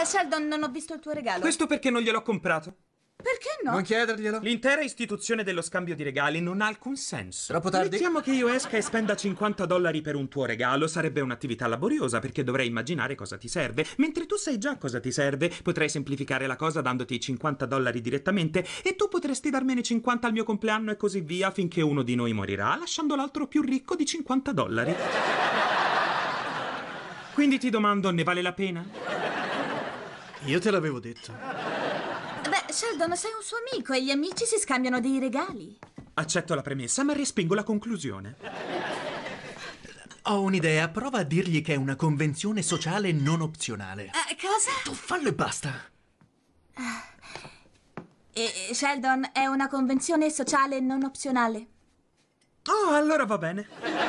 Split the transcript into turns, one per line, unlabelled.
Eh, Sheldon, non ho visto il tuo regalo. Questo
perché non gliel'ho comprato.
Perché no? Non
chiederglielo. L'intera istituzione dello scambio di regali non ha alcun senso. Troppo tardi. Mettiamo che io esca e spenda 50 dollari per un tuo regalo, sarebbe un'attività laboriosa perché dovrei immaginare cosa ti serve. Mentre tu sai già cosa ti serve, potrei semplificare la cosa dandoti 50 dollari direttamente e tu potresti darmene 50 al mio compleanno e così via finché uno di noi morirà, lasciando l'altro più ricco di 50 dollari. Quindi ti domando, ne vale la pena? Io te l'avevo detto.
Beh, Sheldon, sei un suo amico e gli amici si scambiano dei regali.
Accetto la premessa, ma respingo la conclusione. Ho un'idea, prova a dirgli che è una
convenzione sociale non opzionale. Eh, cosa? Tu fallo e basta.
Eh, e, Sheldon, è una convenzione sociale non opzionale.
Oh, allora va bene.